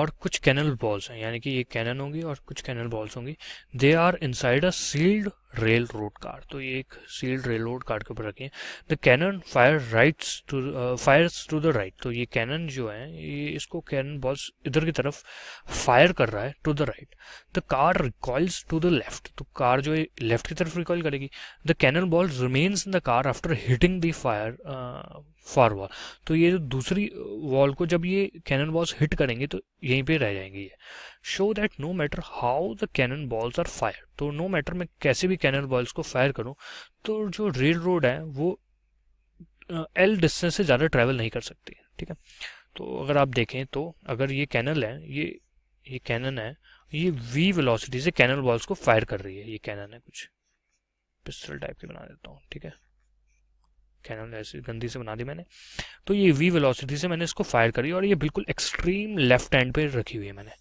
और कुछ cannon balls हैं यानी कि ये कैनन होंगी और कुछ कैनल बॉल्स होंगी they are inside a sealed railroad car तो ये एक सील्ड रेल रोड कार के ऊपर रखी है the cannon fire right to fires to the right तो ये कैनन जो है ये इसको कैनन बॉल्स इधर की तरफ फायर कर रहा है to the right the car recoils to the left तो कार जो है लेफ्ट की तरफ रिकॉल करेगी the cannon balls remains in the car after hitting the fire far wall तो ये जो दूसरी वॉल uh, को जब ये कैनन बॉल्स हिट करेंगे तो यहीं पे रह जाएंगी ये show that no matter how the cannon balls are fire तो नो मैटर मैं कैसे भी कैनन बॉल्स को फायर करूँ तो जो रेल रोड है वो एल डिस्टेंस से ज़्यादा ट्रैवल नहीं कर सकती ठीक है तो अगर आप देखें तो अगर ये कैनल है ये ये कैनन है ये वी वेलोसिटी से कैनल बॉल्स को फायर कर रही है ये कैनन है कुछ पिस्टल टाइप की बना देता हूँ ठीक है क्या ऐसे गंदी से बना दी मैंने तो ये वी वेलोसिटी से मैंने इसको फायर करी और ये बिल्कुल एक्सट्रीम लेफ्ट हैंड पे रखी हुई है मैंने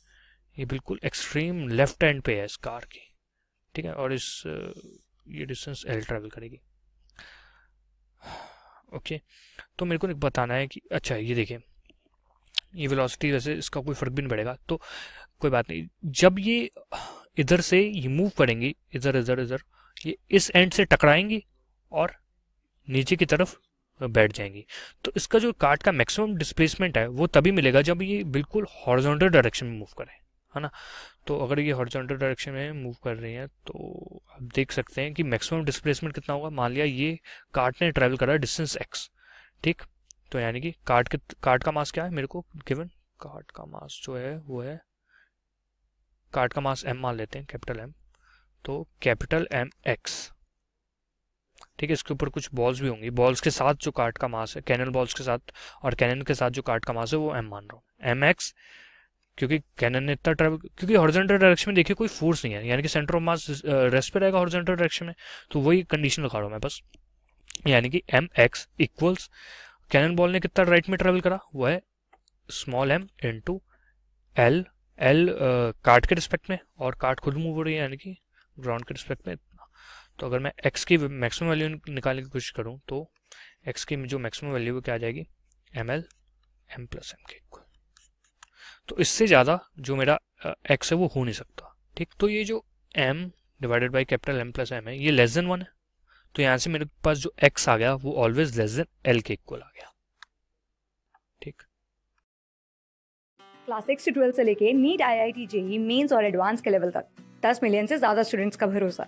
ये बिल्कुल एक्सट्रीम लेफ्ट हैंड पे है इस कार की ठीक है और इस ये डिस्टेंस एल ट्रेवल करेगी ओके तो मेरे को एक बताना है कि अच्छा ये देखिए ये वेलोसिटी वैसे इसका कोई फ़र्क भी नहीं पड़ेगा तो कोई बात नहीं जब ये इधर से ये मूव करेंगी इधर इधर इधर ये इस एंड से टकराएंगी और नीचे की तरफ बैठ जाएंगी तो इसका जो कार्ट का मैक्सिमम डिस्प्लेसमेंट है वो तभी मिलेगा जब ये बिल्कुल हॉर्जोंटल डायरेक्शन में मूव करें है ना तो अगर ये हॉर्जोंटल डायरेक्शन में मूव कर रही है तो आप देख सकते हैं कि मैक्सिमम डिस्प्लेसमेंट कितना होगा मान लिया ये कार्ट ने ट्रैवल करा डिस्टेंस एक्स ठीक तो यानी कि कार्ट के कार्ट का मास क्या है मेरे को गिवन कार्ट का मास जो है वो है कार्ट का मास एम मान लेते हैं कैपिटल एम तो कैपिटल एम एक्स ठीक है इसके ऊपर कुछ बॉल्स भी होंगी बॉल्स के साथ जो कार्ड का मास है कैनन बॉल्स के साथ और कैनन के साथ जो कार्ड का मास है वो एम मान रहा हूँ एम एक्स क्योंकि कैनन ने इतना ट्रैवल क्योंकि हॉर्जेंटल डायरेक्शन में देखिए कोई फोर्स नहीं है यानी कि सेंटर ऑफ मास रेस्ट पर रहेगा हॉर्जेंटल डायरेक्शन में तो वही कंडीशन लगा रहा हूँ मैं बस यानी कि M X equals cannon ball ने कितना राइट में ट्रैवल करा वो है small M into L L car कार्ड के रिस्पेक्ट में और कार्ड खुद मूव हो रही है यानी कि ग्राउंड के रिस्पेक्ट में तो अगर मैं एक्स की मैक्सिमम वैल्यू निकालने की कोशिश करूँ तो एक्स की जो मैक्सिमम वैल्यू क्या आ जाएगी M L M plus M के इक्वल तो इससे ज़्यादा जो मेरा एक्स है वो हो नहीं सकता ठीक तो ये जो M divided by capital M plus M है ये लेस देन वन है तो यहाँ से मेरे पास जो एक्स आ गया वो ऑलवेज लेस देन एल के इक्वल आ गया ठीक क्लास सिक्स ट्वेल्थ से लेके NEET I I T JEE Mains और एडवांस के लेवल तक दस मिलियन से ज़्यादा स्टूडेंट्स का भरोसा